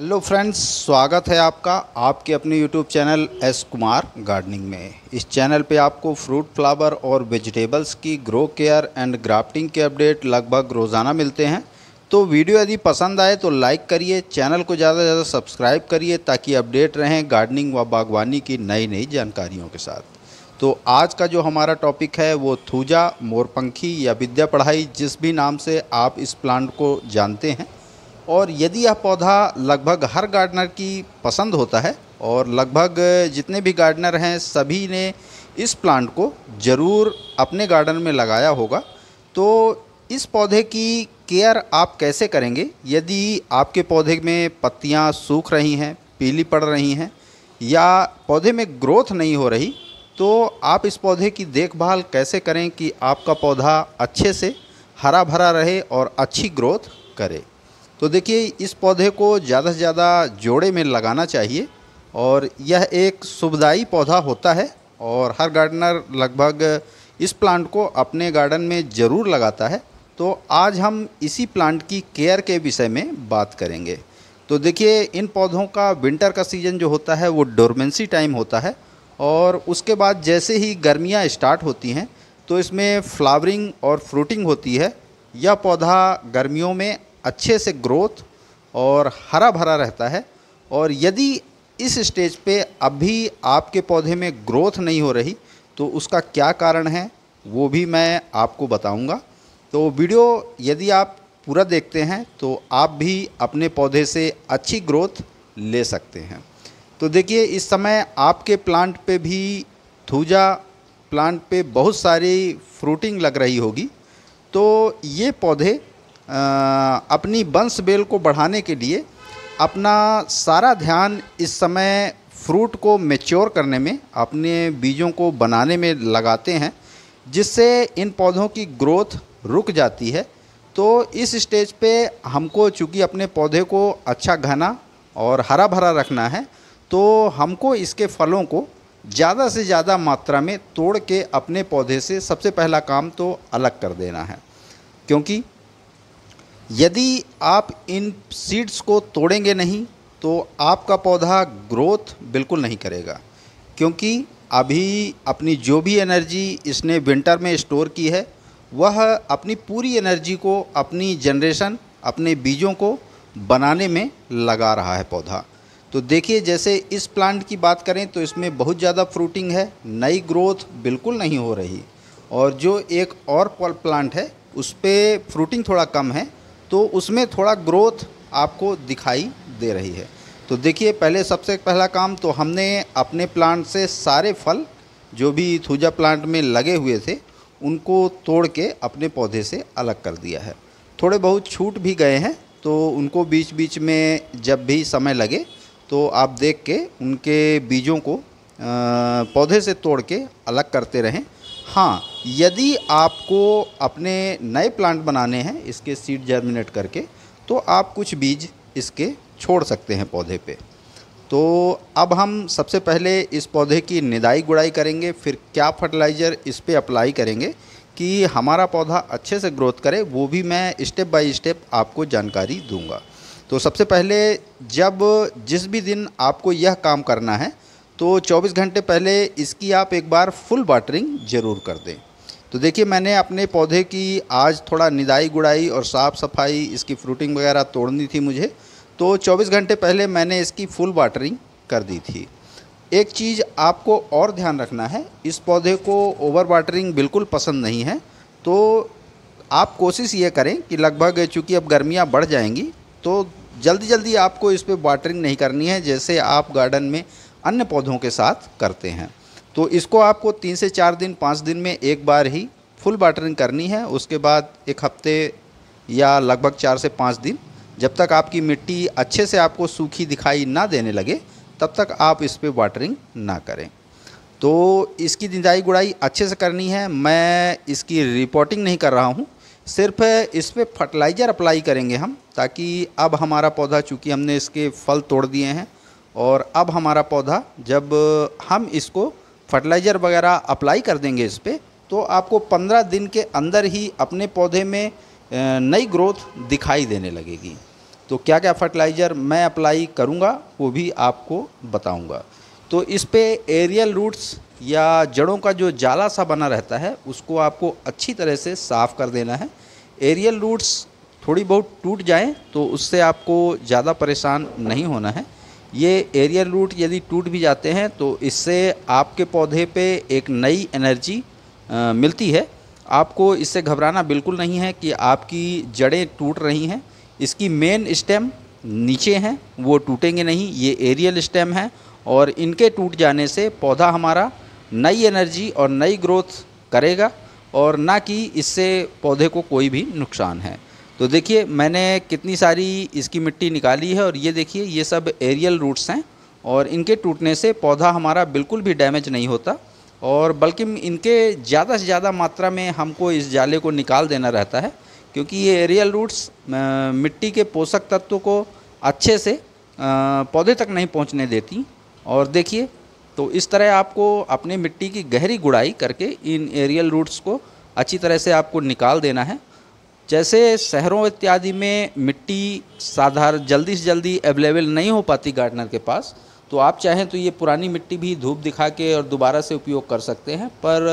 hello friends स्वागत है आपका आपके अपने YouTube channel S Kumar gardening में इस चैनल पे आपको फ्रूट फ्लावर और वेजिटेबल्स की ग्रो केयर एंड ग्राफ्टिंग के अपडेट लगभग रोज़ाना मिलते हैं तो वीडियो यदि पसंद आए तो लाइक करिए चैनल को ज़्यादा से ज़्यादा सब्सक्राइब करिए ताकि अपडेट रहें गार्डनिंग व बागवानी की नई नई जानकारियों के साथ तो आज का जो हमारा टॉपिक है वो थूजा मोरपंखी या विद्या पढ़ाई जिस भी नाम से आप इस प्लांट को जानते हैं और यदि यह पौधा लगभग हर गार्डनर की पसंद होता है और लगभग जितने भी गार्डनर हैं सभी ने इस प्लांट को ज़रूर अपने गार्डन में लगाया होगा तो इस पौधे की केयर आप कैसे करेंगे यदि आपके पौधे में पत्तियां सूख रही हैं पीली पड़ रही हैं या पौधे में ग्रोथ नहीं हो रही तो आप इस पौधे की देखभाल कैसे करें कि आपका पौधा अच्छे से हरा भरा रहे और अच्छी ग्रोथ करे तो देखिए इस पौधे को ज़्यादा से ज़्यादा जोड़े में लगाना चाहिए और यह एक सुविधाई पौधा होता है और हर गार्डनर लगभग इस प्लांट को अपने गार्डन में ज़रूर लगाता है तो आज हम इसी प्लांट की केयर के विषय में बात करेंगे तो देखिए इन पौधों का विंटर का सीज़न जो होता है वो डोरमेंसी टाइम होता है और उसके बाद जैसे ही गर्मियाँ स्टार्ट होती हैं तो इसमें फ्लावरिंग और फ्रूटिंग होती है यह पौधा गर्मियों में अच्छे से ग्रोथ और हरा भरा रहता है और यदि इस स्टेज पे अभी आपके पौधे में ग्रोथ नहीं हो रही तो उसका क्या कारण है वो भी मैं आपको बताऊंगा तो वीडियो यदि आप पूरा देखते हैं तो आप भी अपने पौधे से अच्छी ग्रोथ ले सकते हैं तो देखिए इस समय आपके प्लांट पे भी थूजा प्लांट पे बहुत सारी फ्रूटिंग लग रही होगी तो ये पौधे अपनी वंश बेल को बढ़ाने के लिए अपना सारा ध्यान इस समय फ्रूट को मेच्योर करने में अपने बीजों को बनाने में लगाते हैं जिससे इन पौधों की ग्रोथ रुक जाती है तो इस स्टेज पे हमको चूँकि अपने पौधे को अच्छा घना और हरा भरा रखना है तो हमको इसके फलों को ज़्यादा से ज़्यादा मात्रा में तोड़ के अपने पौधे से सबसे पहला काम तो अलग कर देना है क्योंकि यदि आप इन सीड्स को तोड़ेंगे नहीं तो आपका पौधा ग्रोथ बिल्कुल नहीं करेगा क्योंकि अभी अपनी जो भी एनर्जी इसने विंटर में स्टोर की है वह अपनी पूरी एनर्जी को अपनी जनरेशन अपने बीजों को बनाने में लगा रहा है पौधा तो देखिए जैसे इस प्लांट की बात करें तो इसमें बहुत ज़्यादा फ्रूटिंग है नई ग्रोथ बिल्कुल नहीं हो रही और जो एक और प्लांट है उस पर फ्रूटिंग थोड़ा कम है तो उसमें थोड़ा ग्रोथ आपको दिखाई दे रही है तो देखिए पहले सबसे पहला काम तो हमने अपने प्लांट से सारे फल जो भी थूजा प्लांट में लगे हुए थे उनको तोड़ के अपने पौधे से अलग कर दिया है थोड़े बहुत छूट भी गए हैं तो उनको बीच बीच में जब भी समय लगे तो आप देख के उनके बीजों को पौधे से तोड़ के अलग करते रहें हाँ यदि आपको अपने नए प्लांट बनाने हैं इसके सीड जर्मिनेट करके तो आप कुछ बीज इसके छोड़ सकते हैं पौधे पे तो अब हम सबसे पहले इस पौधे की निदाई गुड़ाई करेंगे फिर क्या फर्टिलाइज़र इस पर अप्लाई करेंगे कि हमारा पौधा अच्छे से ग्रोथ करे वो भी मैं स्टेप बाय स्टेप आपको जानकारी दूंगा तो सबसे पहले जब जिस भी दिन आपको यह काम करना है तो 24 घंटे पहले इसकी आप एक बार फुल वाटरिंग ज़रूर कर दें तो देखिए मैंने अपने पौधे की आज थोड़ा निदाई गुड़ाई और साफ़ सफाई इसकी फ्रूटिंग वगैरह तोड़नी थी मुझे तो 24 घंटे पहले मैंने इसकी फुल वाटरिंग कर दी थी एक चीज़ आपको और ध्यान रखना है इस पौधे को ओवर वाटरिंग बिल्कुल पसंद नहीं है तो आप कोशिश ये करें कि लगभग चूँकि अब गर्मियाँ बढ़ जाएंगी तो जल्दी जल्दी आपको इस पर वाटरिंग नहीं करनी है जैसे आप गार्डन में अन्य पौधों के साथ करते हैं तो इसको आपको तीन से चार दिन पाँच दिन में एक बार ही फुल वाटरिंग करनी है उसके बाद एक हफ्ते या लगभग चार से पाँच दिन जब तक आपकी मिट्टी अच्छे से आपको सूखी दिखाई ना देने लगे तब तक आप इस पर वाटरिंग ना करें तो इसकी निंदाई गुड़ाई अच्छे से करनी है मैं इसकी रिपोर्टिंग नहीं कर रहा हूँ सिर्फ इस पर फर्टिलाइज़र अप्लाई करेंगे हम ताकि अब हमारा पौधा चूँकि हमने इसके फल तोड़ दिए हैं और अब हमारा पौधा जब हम इसको फर्टिलाइज़र वगैरह अप्लाई कर देंगे इस पर तो आपको पंद्रह दिन के अंदर ही अपने पौधे में नई ग्रोथ दिखाई देने लगेगी तो क्या क्या फर्टिलाइज़र मैं अप्लाई करूँगा वो भी आपको बताऊँगा तो इस पर एरियल रूट्स या जड़ों का जो जाला सा बना रहता है उसको आपको अच्छी तरह से साफ़ कर देना है एरियल रूट्स थोड़ी बहुत टूट जाएं तो उससे आपको ज़्यादा परेशान नहीं होना है ये एरियल रूट यदि टूट भी जाते हैं तो इससे आपके पौधे पे एक नई एनर्जी मिलती है आपको इससे घबराना बिल्कुल नहीं है कि आपकी जड़ें टूट रही हैं इसकी मेन स्टेम नीचे हैं वो टूटेंगे नहीं ये एरियल स्टेम हैं और इनके टूट जाने से पौधा हमारा नई एनर्जी और नई ग्रोथ करेगा और ना कि इससे पौधे को कोई भी नुकसान है तो देखिए मैंने कितनी सारी इसकी मिट्टी निकाली है और ये देखिए ये सब एरियल रूट्स हैं और इनके टूटने से पौधा हमारा बिल्कुल भी डैमेज नहीं होता और बल्कि इनके ज़्यादा से ज़्यादा मात्रा में हमको इस जाले को निकाल देना रहता है क्योंकि ये एरियल रूट्स मिट्टी के पोषक तत्व को अच्छे से पौधे तक नहीं पहुंचने देती और देखिए तो इस तरह आपको अपने मिट्टी की गहरी गुड़ाई करके इन एरियल रूट्स को अच्छी तरह से आपको निकाल देना है जैसे शहरों इत्यादि में मिट्टी साधारण जल्दी से जल्दी अवेलेबल नहीं हो पाती गार्डनर के पास तो आप चाहें तो ये पुरानी मिट्टी भी धूप दिखा के और दोबारा से उपयोग कर सकते हैं पर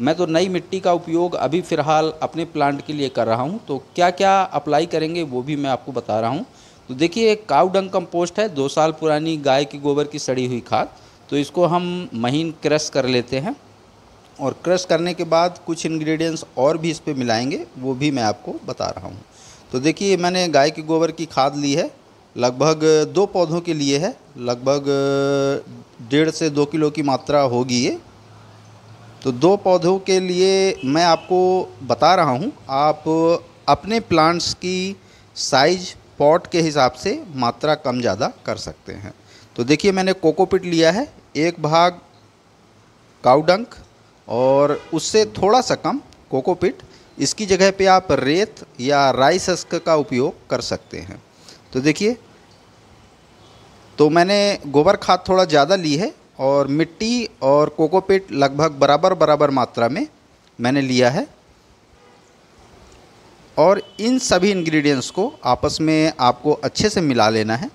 मैं तो नई मिट्टी का उपयोग अभी फ़िलहाल अपने प्लांट के लिए कर रहा हूँ तो क्या क्या अप्लाई करेंगे वो भी मैं आपको बता रहा हूँ तो देखिए एक काउडंग कंपोस्ट है दो साल पुरानी गाय के गोबर की सड़ी हुई खाद तो इसको हम महीन क्रश कर लेते हैं और क्रश करने के बाद कुछ इंग्रेडिएंट्स और भी इस पर मिलाएंगे वो भी मैं आपको बता रहा हूँ तो देखिए मैंने गाय के गोबर की खाद ली है लगभग दो पौधों के लिए है लगभग डेढ़ से दो किलो की मात्रा होगी ये तो दो पौधों के लिए मैं आपको बता रहा हूँ आप अपने प्लांट्स की साइज पॉट के हिसाब से मात्रा कम ज़्यादा कर सकते हैं तो देखिए मैंने कोकोपिट लिया है एक भाग काउडंक और उससे थोड़ा सा कम कोकोपीट इसकी जगह पे आप रेत या राइस हस्क का उपयोग कर सकते हैं तो देखिए तो मैंने गोबर खाद थोड़ा ज़्यादा ली है और मिट्टी और कोकोपीट लगभग बराबर बराबर मात्रा में मैंने लिया है और इन सभी इंग्रेडिएंट्स को आपस में आपको अच्छे से मिला लेना है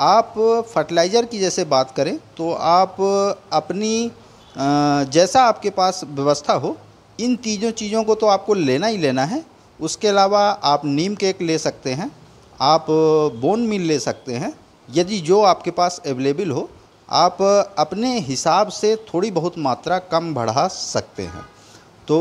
आप फर्टिलाइज़र की जैसे बात करें तो आप अपनी जैसा आपके पास व्यवस्था हो इन तीनों चीज़ों को तो आपको लेना ही लेना है उसके अलावा आप नीम केक ले सकते हैं आप बोन मिल ले सकते हैं यदि जो आपके पास अवेलेबल हो आप अपने हिसाब से थोड़ी बहुत मात्रा कम बढ़ा सकते हैं तो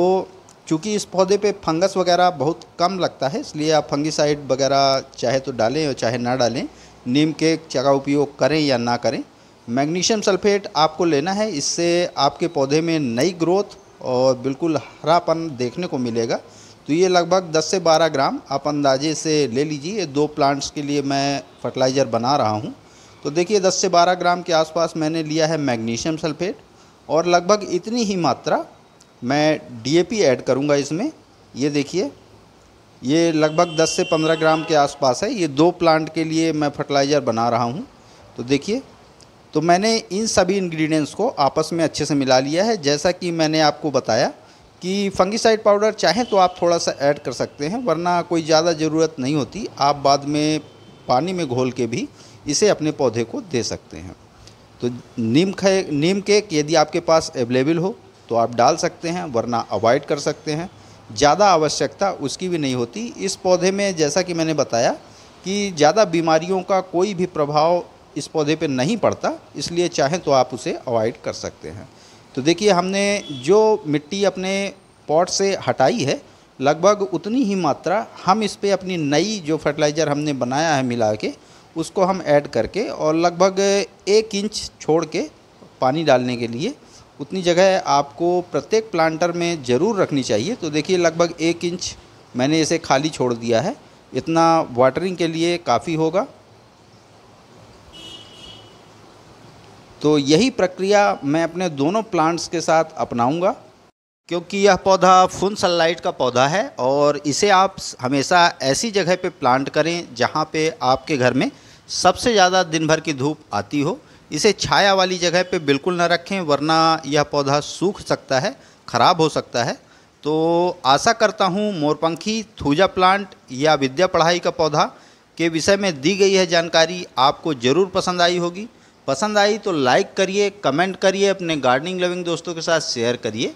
चूँकि इस पौधे पे फंगस वगैरह बहुत कम लगता है इसलिए आप फंगिसाइड वगैरह चाहे तो डालें और चाहे ना डालें नीम केक का उपयोग करें या ना करें मैग्नीशियम सल्फेट आपको लेना है इससे आपके पौधे में नई ग्रोथ और बिल्कुल हरापन देखने को मिलेगा तो ये लगभग 10 से 12 ग्राम आप अंदाजे से ले लीजिए ये दो प्लांट्स के लिए मैं फर्टिलाइज़र बना रहा हूँ तो देखिए 10 से 12 ग्राम के आसपास मैंने लिया है मैग्नीशियम सल्फेट और लगभग इतनी ही मात्रा मैं डी ऐड करूँगा इसमें ये देखिए ये लगभग 10 से 15 ग्राम के आसपास है ये दो प्लांट के लिए मैं फर्टिलाइज़र बना रहा हूँ तो देखिए तो मैंने इन सभी इंग्रेडिएंट्स को आपस में अच्छे से मिला लिया है जैसा कि मैंने आपको बताया कि फंगिसाइड पाउडर चाहें तो आप थोड़ा सा ऐड कर सकते हैं वरना कोई ज़्यादा ज़रूरत नहीं होती आप बाद में पानी में घोल के भी इसे अपने पौधे को दे सकते हैं तो नीम खे नीम केक यदि आपके पास अवेलेबल हो तो आप डाल सकते हैं वरना अवॉइड कर सकते हैं ज़्यादा आवश्यकता उसकी भी नहीं होती इस पौधे में जैसा कि मैंने बताया कि ज़्यादा बीमारियों का कोई भी प्रभाव इस पौधे पे नहीं पड़ता इसलिए चाहें तो आप उसे अवॉइड कर सकते हैं तो देखिए हमने जो मिट्टी अपने पॉट से हटाई है लगभग उतनी ही मात्रा हम इस पर अपनी नई जो फर्टिलाइज़र हमने बनाया है मिला के उसको हम ऐड करके और लगभग एक इंच छोड़ के पानी डालने के लिए उतनी जगह आपको प्रत्येक प्लांटर में ज़रूर रखनी चाहिए तो देखिए लगभग एक इंच मैंने इसे खाली छोड़ दिया है इतना वाटरिंग के लिए काफ़ी होगा तो यही प्रक्रिया मैं अपने दोनों प्लांट्स के साथ अपनाऊंगा क्योंकि यह पौधा फुल सनलाइट का पौधा है और इसे आप हमेशा ऐसी जगह पे प्लांट करें जहाँ पे आपके घर में सबसे ज़्यादा दिन भर की धूप आती हो इसे छाया वाली जगह पे बिल्कुल ना रखें वरना यह पौधा सूख सकता है ख़राब हो सकता है तो आशा करता हूँ मोरपंखी थूजा प्लांट या विद्या पढ़ाई का पौधा के विषय में दी गई है जानकारी आपको ज़रूर पसंद आई होगी पसंद आई तो लाइक करिए कमेंट करिए अपने गार्डनिंग लविंग दोस्तों के साथ शेयर करिए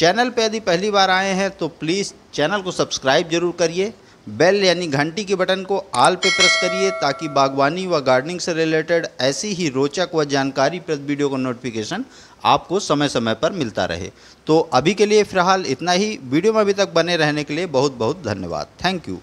चैनल पे यदि पहली बार आए हैं तो प्लीज़ चैनल को सब्सक्राइब जरूर करिए बेल यानी घंटी के बटन को आल पे प्रेस करिए ताकि बागवानी व गार्डनिंग से रिलेटेड ऐसी ही रोचक व जानकारी प्रद वीडियो का नोटिफिकेशन आपको समय समय पर मिलता रहे तो अभी के लिए फ़िलहाल इतना ही वीडियो में अभी तक बने रहने के लिए बहुत बहुत धन्यवाद थैंक यू